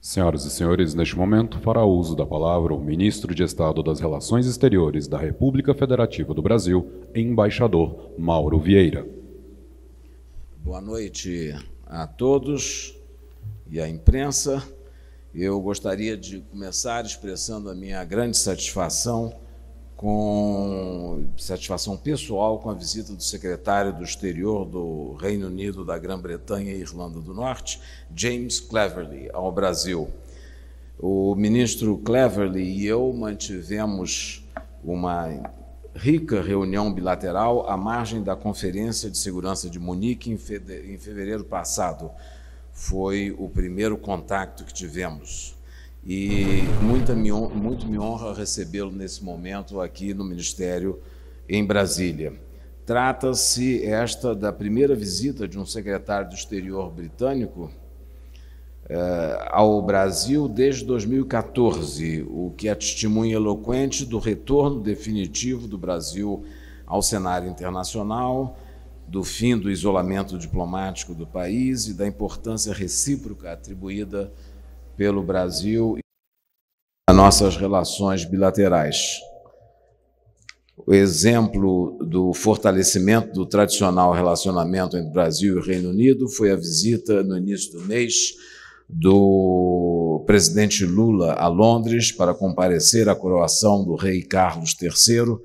Senhoras e senhores, neste momento fará uso da palavra o ministro de Estado das Relações Exteriores da República Federativa do Brasil, embaixador Mauro Vieira. Boa noite a todos e à imprensa. Eu gostaria de começar expressando a minha grande satisfação com satisfação pessoal com a visita do secretário do Exterior do Reino Unido, da Grã-Bretanha e Irlanda do Norte, James Cleverly, ao Brasil. O ministro Cleverly e eu mantivemos uma rica reunião bilateral à margem da Conferência de Segurança de Munique em, em fevereiro passado. Foi o primeiro contato que tivemos e muita me honra, muito me honra recebê-lo nesse momento aqui no Ministério em Brasília. Trata-se esta da primeira visita de um secretário do exterior britânico eh, ao Brasil desde 2014, o que é testemunha eloquente do retorno definitivo do Brasil ao cenário internacional, do fim do isolamento diplomático do país e da importância recíproca atribuída pelo Brasil e nas nossas relações bilaterais. O exemplo do fortalecimento do tradicional relacionamento entre Brasil e Reino Unido foi a visita no início do mês do presidente Lula a Londres para comparecer à coroação do rei Carlos III,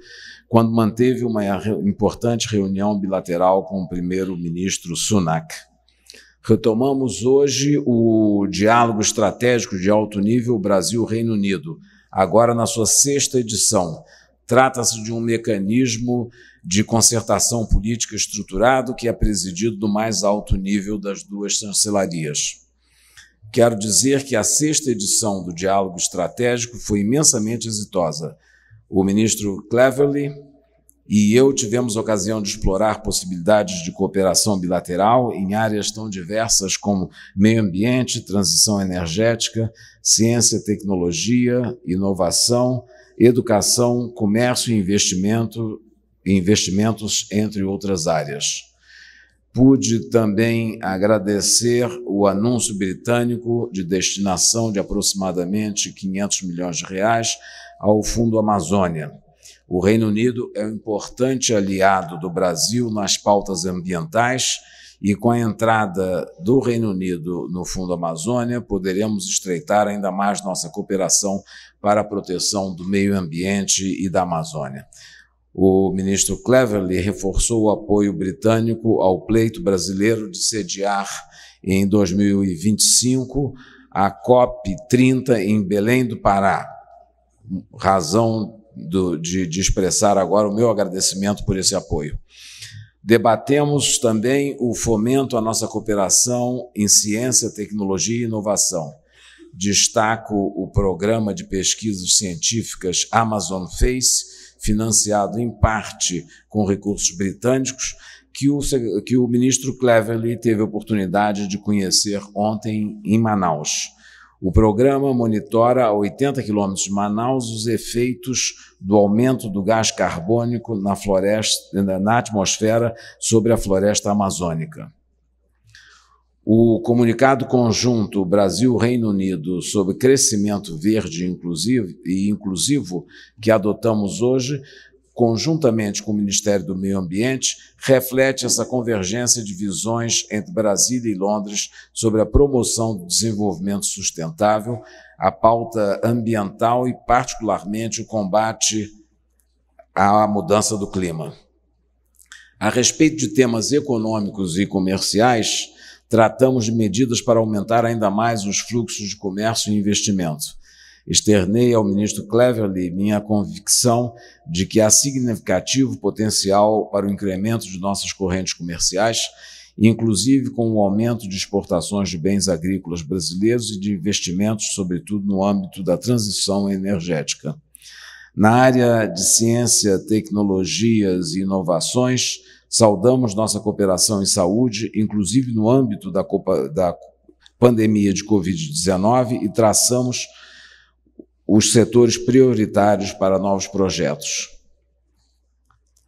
quando manteve uma importante reunião bilateral com o primeiro-ministro Sunak. Retomamos hoje o diálogo estratégico de alto nível Brasil-Reino Unido, agora na sua sexta edição. Trata-se de um mecanismo de concertação política estruturado que é presidido do mais alto nível das duas chancelarias. Quero dizer que a sexta edição do Diálogo Estratégico foi imensamente exitosa. O ministro Cleverly e eu tivemos ocasião de explorar possibilidades de cooperação bilateral em áreas tão diversas como meio ambiente, transição energética, ciência, tecnologia, inovação, educação, comércio e investimento, investimentos, entre outras áreas. Pude também agradecer o anúncio britânico de destinação de aproximadamente 500 milhões de reais ao Fundo Amazônia o Reino Unido é um importante aliado do Brasil nas pautas ambientais e com a entrada do Reino Unido no Fundo Amazônia, poderemos estreitar ainda mais nossa cooperação para a proteção do meio ambiente e da Amazônia. O ministro Cleverly reforçou o apoio britânico ao pleito brasileiro de sediar em 2025 a COP 30 em Belém do Pará, razão do, de, de expressar agora o meu agradecimento por esse apoio. Debatemos também o fomento à nossa cooperação em ciência, tecnologia e inovação. Destaco o programa de pesquisas científicas Amazon Face, financiado em parte com recursos britânicos, que o, que o ministro Cleverly teve a oportunidade de conhecer ontem em Manaus. O programa monitora a 80 quilômetros de Manaus os efeitos do aumento do gás carbônico na, floresta, na atmosfera sobre a floresta amazônica. O comunicado conjunto Brasil-Reino Unido sobre crescimento verde e inclusivo que adotamos hoje conjuntamente com o Ministério do Meio Ambiente, reflete essa convergência de visões entre Brasília e Londres sobre a promoção do desenvolvimento sustentável, a pauta ambiental e, particularmente, o combate à mudança do clima. A respeito de temas econômicos e comerciais, tratamos de medidas para aumentar ainda mais os fluxos de comércio e investimento Externei ao ministro Cleverly minha convicção de que há significativo potencial para o incremento de nossas correntes comerciais, inclusive com o aumento de exportações de bens agrícolas brasileiros e de investimentos, sobretudo no âmbito da transição energética. Na área de ciência, tecnologias e inovações, saudamos nossa cooperação em saúde, inclusive no âmbito da, da pandemia de Covid-19, e traçamos os setores prioritários para novos projetos.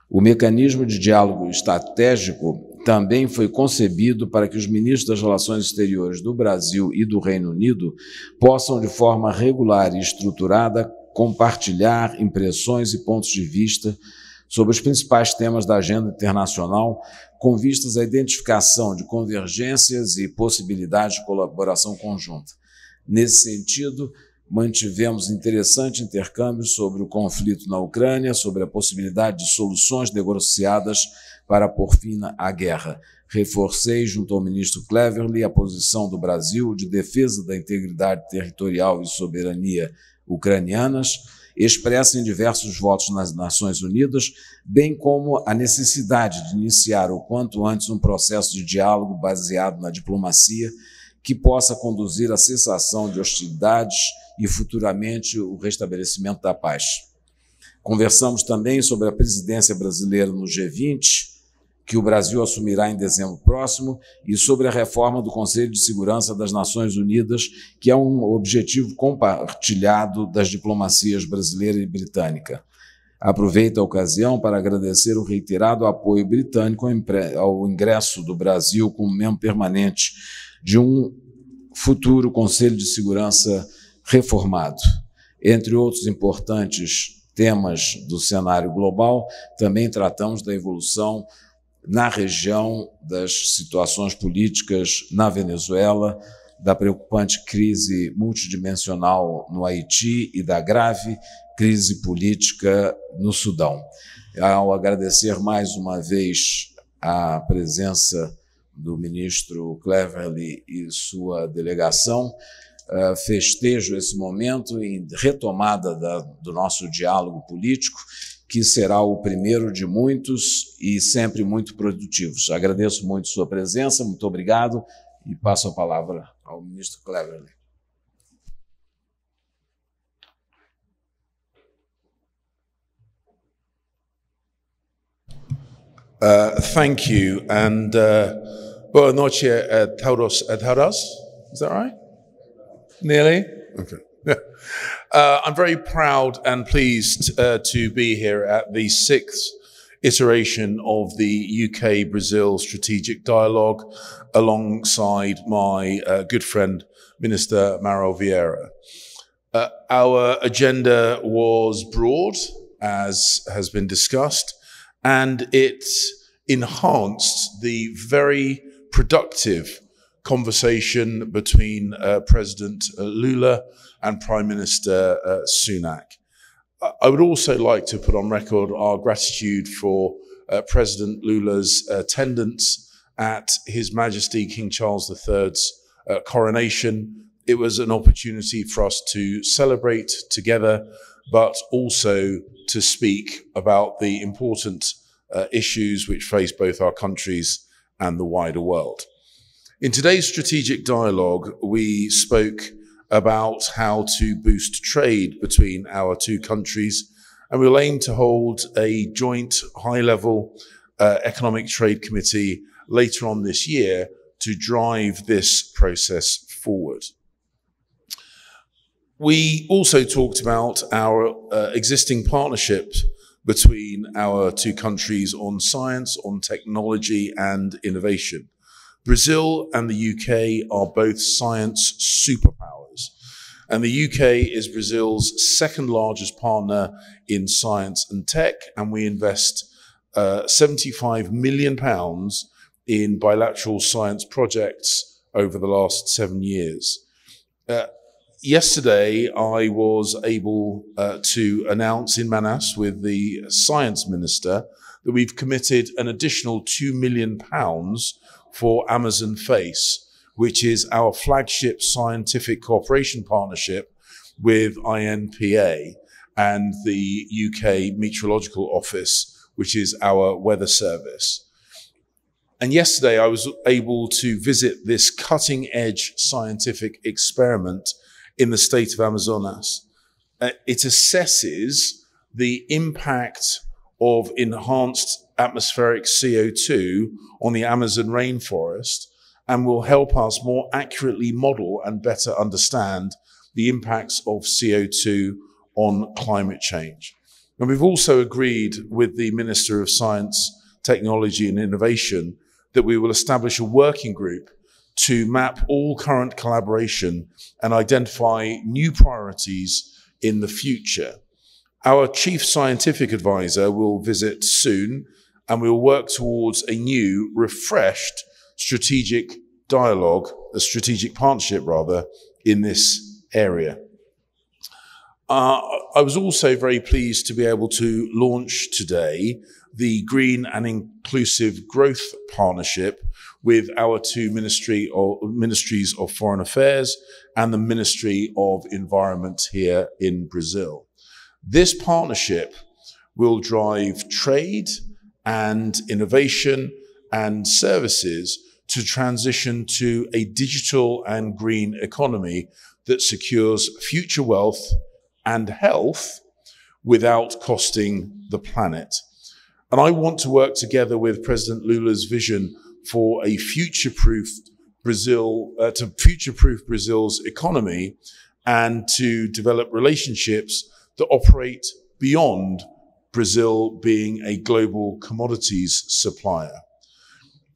O mecanismo de diálogo estratégico também foi concebido para que os ministros das Relações Exteriores do Brasil e do Reino Unido possam, de forma regular e estruturada, compartilhar impressões e pontos de vista sobre os principais temas da agenda internacional, com vistas à identificação de convergências e possibilidades de colaboração conjunta. Nesse sentido, mantivemos interessante intercâmbio sobre o conflito na Ucrânia, sobre a possibilidade de soluções negociadas para pôr fim à guerra. Reforcei, junto ao ministro Cleverly, a posição do Brasil de defesa da integridade territorial e soberania ucranianas, expressa em diversos votos nas Nações Unidas, bem como a necessidade de iniciar o quanto antes um processo de diálogo baseado na diplomacia que possa conduzir à cessação de hostilidades e futuramente o restabelecimento da paz. Conversamos também sobre a presidência brasileira no G20, que o Brasil assumirá em dezembro próximo, e sobre a reforma do Conselho de Segurança das Nações Unidas, que é um objetivo compartilhado das diplomacias brasileira e britânica. Aproveito a ocasião para agradecer o reiterado apoio britânico ao ingresso do Brasil como membro permanente de um futuro Conselho de Segurança reformado. Entre outros importantes temas do cenário global, também tratamos da evolução na região das situações políticas na Venezuela, da preocupante crise multidimensional no Haiti e da grave crise política no Sudão. Ao agradecer mais uma vez a presença do ministro Cleverly e sua delegação. Eh, festejo esse momento em retomada da, do nosso diálogo político, que será o primeiro de muitos e sempre muito produtivos. Agradeço muito sua presença, muito obrigado e passo a palavra ao ministro Cleverly. Uh, thank you, and uh... Buenas noches at Tauros, at Tauros. Is that right? Nearly? Okay. Uh, I'm very proud and pleased uh, to be here at the sixth iteration of the UK Brazil strategic dialogue alongside my uh, good friend, Minister Maro Vieira. Uh, our agenda was broad, as has been discussed, and it enhanced the very productive conversation between uh, President uh, Lula and Prime Minister uh, Sunak. I would also like to put on record our gratitude for uh, President Lula's attendance at His Majesty King Charles III's uh, coronation. It was an opportunity for us to celebrate together, but also to speak about the important uh, issues which face both our countries and the wider world. In today's strategic dialogue, we spoke about how to boost trade between our two countries, and we'll aim to hold a joint high level uh, economic trade committee later on this year to drive this process forward. We also talked about our uh, existing partnerships between our two countries on science, on technology, and innovation. Brazil and the UK are both science superpowers. And the UK is Brazil's second largest partner in science and tech. And we invest uh, 75 million pounds in bilateral science projects over the last seven years. Uh, yesterday, I was able uh, to announce in Manas with the science minister that we've committed an additional £2 million for Amazon Face, which is our flagship scientific cooperation partnership with INPA and the UK Meteorological Office, which is our weather service. And yesterday I was able to visit this cutting edge scientific experiment in the state of Amazonas. Uh, it assesses the impact of enhanced atmospheric CO2 on the Amazon rainforest and will help us more accurately model and better understand the impacts of CO2 on climate change. And we've also agreed with the Minister of Science, Technology and Innovation that we will establish a working group to map all current collaboration and identify new priorities in the future. Our chief scientific advisor will visit soon and we will work towards a new, refreshed strategic dialogue, a strategic partnership rather, in this area. Uh, I was also very pleased to be able to launch today the Green and Inclusive Growth Partnership with our two ministry or ministries of foreign affairs and the ministry of environment here in Brazil. This partnership will drive trade and innovation and services to transition to a digital and green economy that secures future wealth and health without costing the planet. And I want to work together with President Lula's vision for a future-proof Brazil, uh, to future-proof Brazil's economy and to develop relationships that operate beyond Brazil being a global commodities supplier.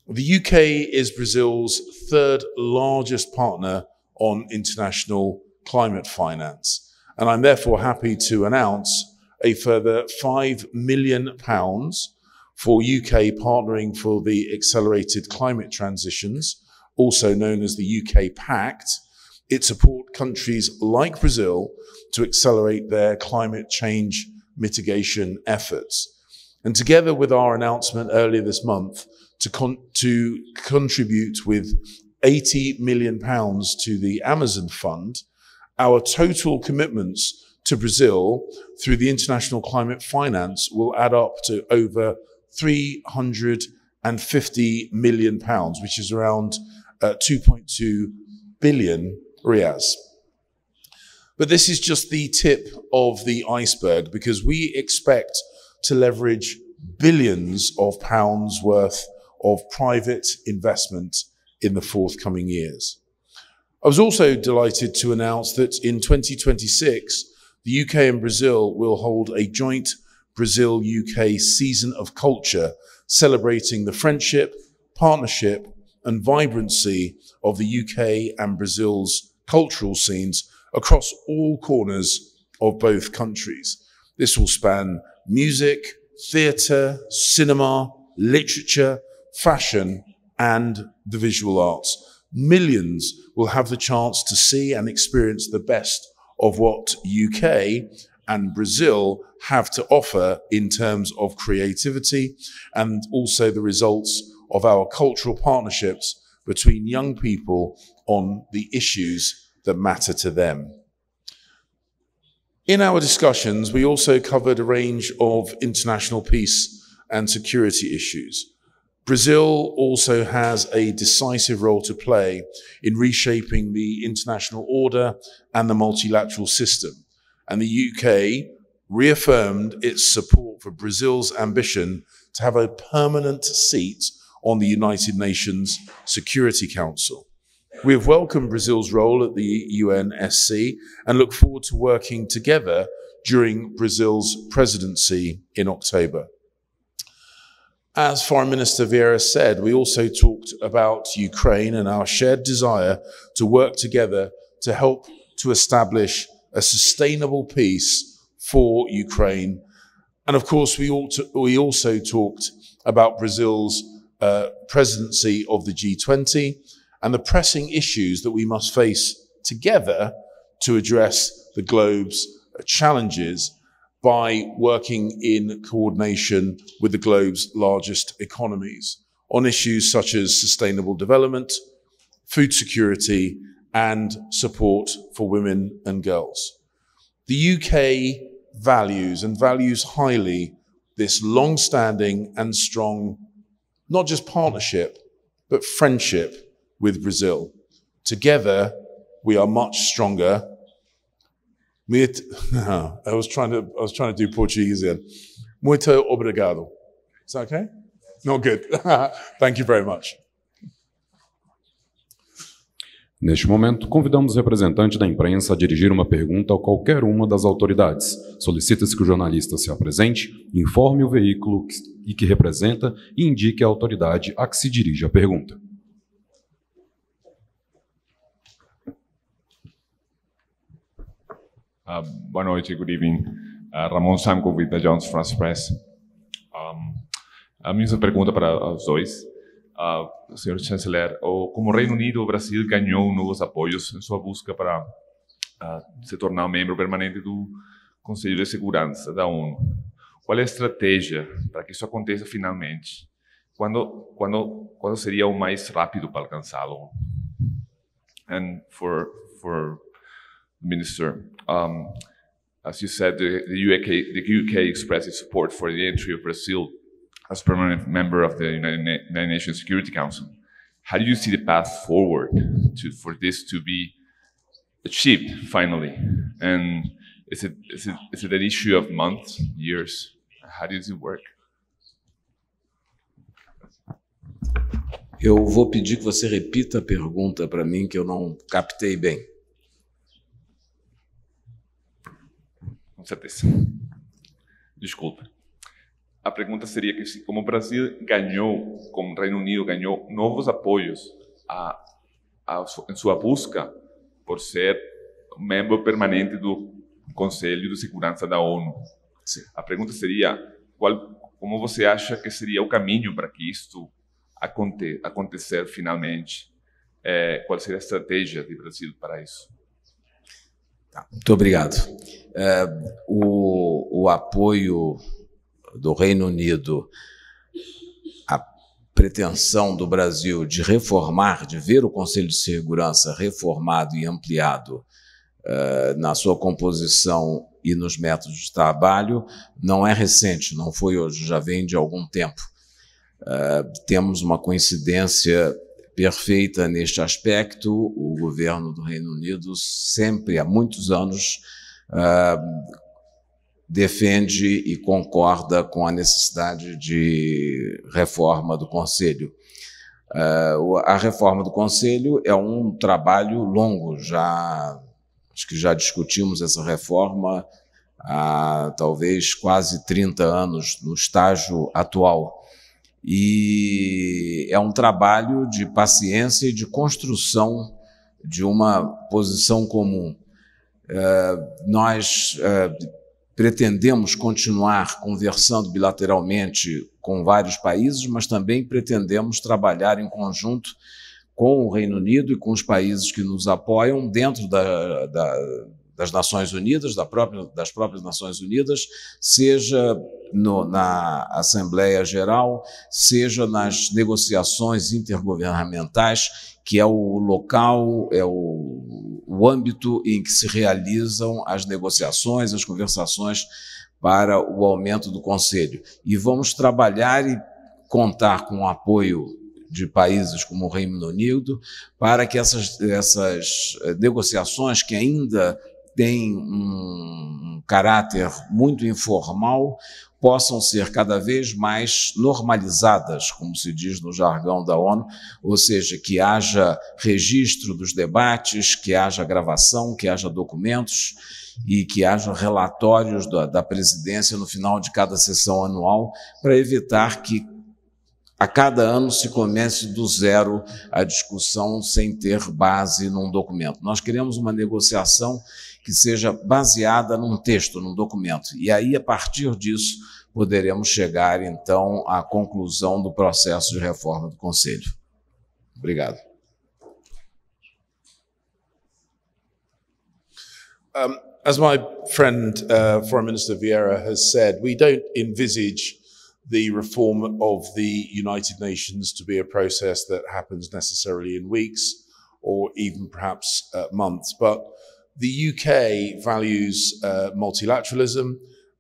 The UK is Brazil's third largest partner on international climate finance. And I'm therefore happy to announce a further £5 million pounds for UK partnering for the accelerated climate transitions, also known as the UK Pact. It support countries like Brazil to accelerate their climate change mitigation efforts. And together with our announcement earlier this month to, con to contribute with 80 million pounds to the Amazon Fund, our total commitments to Brazil through the International Climate Finance will add up to over 350 million pounds, which is around uh, 2.2 billion riyals. But this is just the tip of the iceberg because we expect to leverage billions of pounds worth of private investment in the forthcoming years. I was also delighted to announce that in 2026, the UK and Brazil will hold a joint Brazil UK Season of Culture, celebrating the friendship, partnership, and vibrancy of the UK and Brazil's cultural scenes across all corners of both countries. This will span music, theatre, cinema, literature, fashion, and the visual arts. Millions will have the chance to see and experience the best of what UK and Brazil have to offer in terms of creativity and also the results of our cultural partnerships between young people on the issues that matter to them. In our discussions, we also covered a range of international peace and security issues. Brazil also has a decisive role to play in reshaping the international order and the multilateral system and the UK reaffirmed its support for Brazil's ambition to have a permanent seat on the United Nations Security Council. We have welcomed Brazil's role at the UNSC and look forward to working together during Brazil's presidency in October. As Foreign Minister Vieira said, we also talked about Ukraine and our shared desire to work together to help to establish a sustainable peace for Ukraine. And of course, we, to, we also talked about Brazil's uh, presidency of the G20 and the pressing issues that we must face together to address the globe's challenges by working in coordination with the globe's largest economies on issues such as sustainable development, food security, and support for women and girls. The UK values and values highly this long standing and strong, not just partnership, but friendship with Brazil. Together, we are much stronger. I was trying to, I was trying to do Portuguese again. Muito obrigado. Is that okay? Not good. Thank you very much. Neste momento, convidamos o representante da imprensa a dirigir uma pergunta a qualquer uma das autoridades. Solicita-se que o jornalista se apresente, informe o veículo e que representa e indique a autoridade a que se dirige a pergunta. Uh, boa noite, good evening. Uh, Ramon Samkovic, da Jones France Press. Um, ah, a mesma pergunta para os dois senhor chanceler, o como Reino Unido, o Brasil ganhou novos apoios em sua busca para uh, se tornar um membro permanente do Conselho de Segurança da ONU. Qual é a estratégia para que isso aconteça finalmente? Quando, quando, quando seria o mais rápido para alcançá-lo? And for for Minister, um, as you said, the, the UK, the UK expresses support for the entry of Brazil as permanent member of the United Nations Security Council. How do you see the path forward to, for this to be achieved finally? And is it, is, it, is it an issue of months, years? How does it work? Eu vou pedir que você repita a pergunta para mim, que eu não captei bem. Com certeza. Desculpa a pergunta seria que se como o Brasil ganhou, como o Reino Unido ganhou novos apoios a, a, em sua busca por ser membro permanente do Conselho de Segurança da ONU. Sim. A pergunta seria qual, como você acha que seria o caminho para que isto aconte, acontecer finalmente? É, qual seria a estratégia do Brasil para isso? Tá, muito obrigado. É, o, o apoio do Reino Unido a pretensão do Brasil de reformar, de ver o Conselho de Segurança reformado e ampliado uh, na sua composição e nos métodos de trabalho, não é recente, não foi hoje, já vem de algum tempo. Uh, temos uma coincidência perfeita neste aspecto. O governo do Reino Unido sempre, há muitos anos, uh, defende e concorda com a necessidade de reforma do Conselho. Eh, a reforma do Conselho é um trabalho longo, já acho que já discutimos essa reforma há talvez quase 30 anos no estágio atual. E é um trabalho de paciência e de construção de uma posição comum. Eh, nós eh, Pretendemos continuar conversando bilateralmente com vários países, mas também pretendemos trabalhar em conjunto com o Reino Unido e com os países que nos apoiam dentro da, da, das Nações Unidas, da própria, das próprias Nações Unidas, seja no, na Assembleia Geral, seja nas negociações intergovernamentais, que é o local, é o o âmbito em que se realizam as negociações, as conversações para o aumento do Conselho. E vamos trabalhar e contar com o apoio de países como o Reino Unido para que essas, essas eh, negociações que ainda têm um caráter muito informal possam ser cada vez mais normalizadas, como se diz no jargão da ONU, ou seja, que haja registro dos debates, que haja gravação, que haja documentos e que haja relatórios da, da presidência no final de cada sessão anual, para evitar que a cada ano se comece do zero a discussão sem ter base num documento. Nós queremos uma negociação que seja baseada num texto, num documento. E aí, a partir disso, poderemos chegar, então, à conclusão do processo de reforma do Conselho. Obrigado. Um, as my friend, uh, Foreign Minister Vieira, has said, we don't envisage the reform of the United Nations to be a process that happens necessarily in weeks or even perhaps uh, months. But The UK values uh, multilateralism.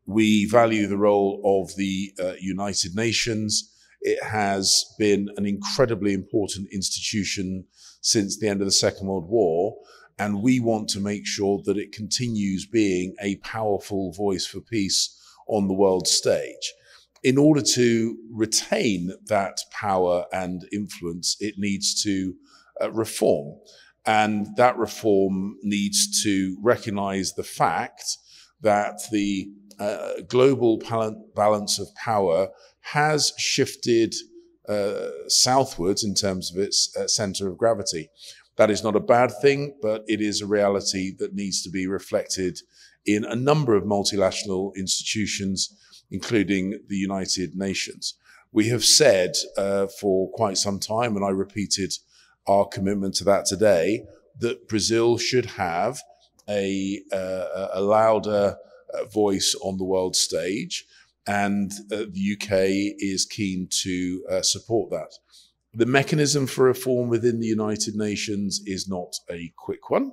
We value the role of the uh, United Nations. It has been an incredibly important institution since the end of the Second World War. And we want to make sure that it continues being a powerful voice for peace on the world stage. In order to retain that power and influence, it needs to uh, reform. And that reform needs to recognize the fact that the uh, global balance of power has shifted uh, southwards in terms of its uh, center of gravity. That is not a bad thing, but it is a reality that needs to be reflected in a number of multinational institutions, including the United Nations. We have said uh, for quite some time, and I repeated our commitment to that today, that Brazil should have a, uh, a louder uh, voice on the world stage. And uh, the UK is keen to uh, support that. The mechanism for reform within the United Nations is not a quick one,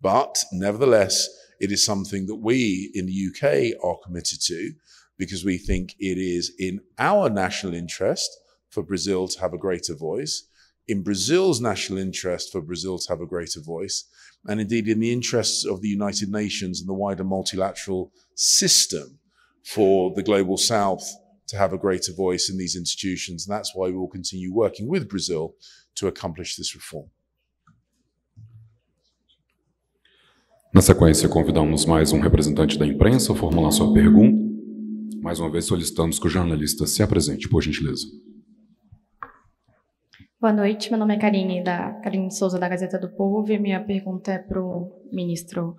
but nevertheless, it is something that we in the UK are committed to because we think it is in our national interest for Brazil to have a greater voice in Brazil's national interest for Brazil to have a greater voice, and indeed in the interests of the United Nations and the wider multilateral system for the global south to have a greater voice in these institutions. And that's why we will continue working with Brazil to accomplish this reform. Na sequência, convidamos mais um representante da imprensa a formular sua pergunta, mais uma vez solicitamos que o jornalista se apresente, por gentileza. Boa noite, meu nome é Karine, da Karine Souza, da Gazeta do Povo, e minha pergunta é para o ministro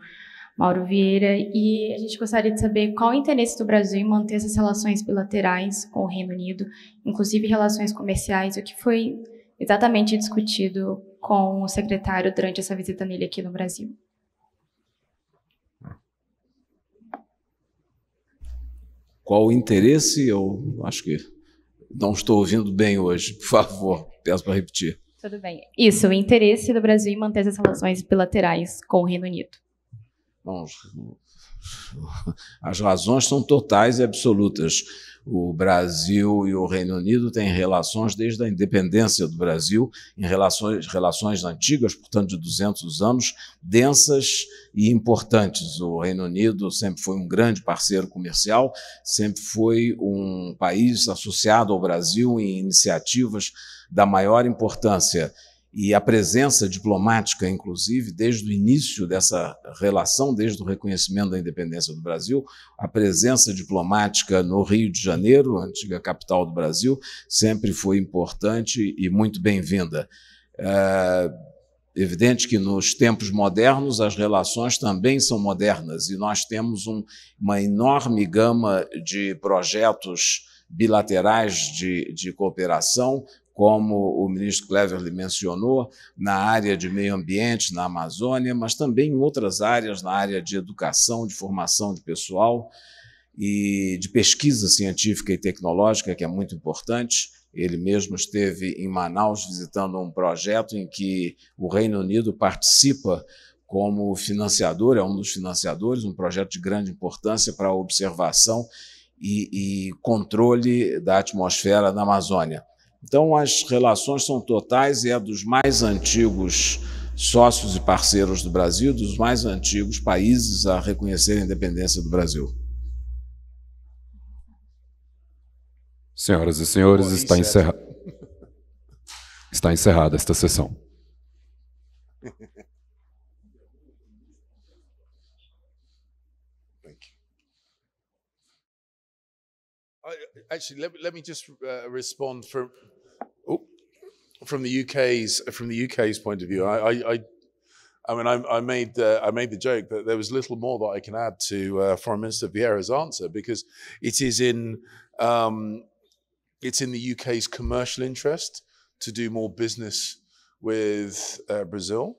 Mauro Vieira, e a gente gostaria de saber qual o interesse do Brasil em manter essas relações bilaterais com o Reino Unido, inclusive relações comerciais, o que foi exatamente discutido com o secretário durante essa visita nele aqui no Brasil. Qual o interesse? Eu acho que não estou ouvindo bem hoje, por favor, peço para repetir. Tudo bem. Isso, o interesse do Brasil em manter as relações bilaterais com o Reino Unido. Bom, as razões são totais e absolutas. O Brasil e o Reino Unido têm relações desde a independência do Brasil, em relações, relações antigas, portanto de 200 anos, densas e importantes. O Reino Unido sempre foi um grande parceiro comercial, sempre foi um país associado ao Brasil em iniciativas da maior importância e a presença diplomática, inclusive, desde o início dessa relação, desde o reconhecimento da independência do Brasil, a presença diplomática no Rio de Janeiro, antiga capital do Brasil, sempre foi importante e muito bem-vinda. É evidente que nos tempos modernos as relações também são modernas e nós temos um, uma enorme gama de projetos bilaterais de, de cooperação, como o ministro Cleverly mencionou, na área de meio ambiente, na Amazônia, mas também em outras áreas, na área de educação, de formação de pessoal e de pesquisa científica e tecnológica, que é muito importante. Ele mesmo esteve em Manaus visitando um projeto em que o Reino Unido participa como financiador, é um dos financiadores, um projeto de grande importância para a observação e, e controle da atmosfera na Amazônia. Então, as relações são totais e é dos mais antigos sócios e parceiros do Brasil, dos mais antigos países a reconhecer a independência do Brasil. Senhoras e senhores, está, é encerra... está encerrada esta sessão. actually let me, let me just uh, respond for from the UK's from the UK's point of view, I, I, I mean, I, I made I made the joke that there was little more that I can add to uh, Foreign Minister Vieira's answer because it is in um, it's in the UK's commercial interest to do more business with uh, Brazil.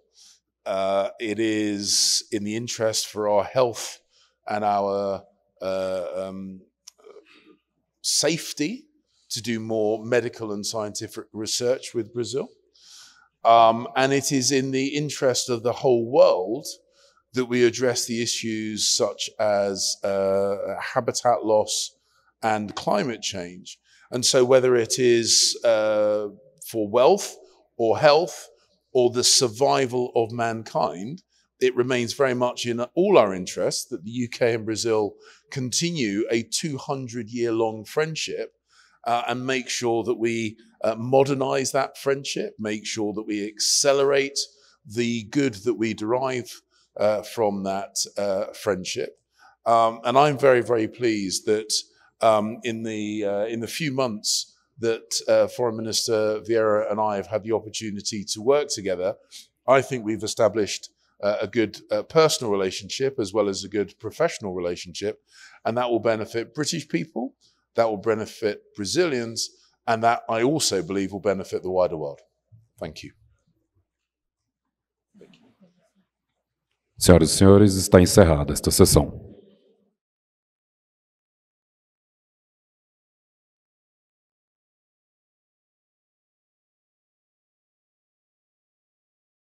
Uh, it is in the interest for our health and our uh, um, safety to do more medical and scientific research with Brazil. Um, and it is in the interest of the whole world that we address the issues such as uh, habitat loss and climate change. And so, whether it is uh, for wealth or health or the survival of mankind, it remains very much in all our interests that the UK and Brazil continue a 200 year long friendship uh, and make sure that we uh, modernize that friendship, make sure that we accelerate the good that we derive uh, from that uh, friendship. Um, and I'm very, very pleased that um, in, the, uh, in the few months that uh, Foreign Minister Vieira and I have had the opportunity to work together, I think we've established uh, a good uh, personal relationship as well as a good professional relationship. And that will benefit British people that will benefit Brazilians, and that I also believe will benefit the wider world. Thank you. Senhoras e senhores, está encerrada esta sessão.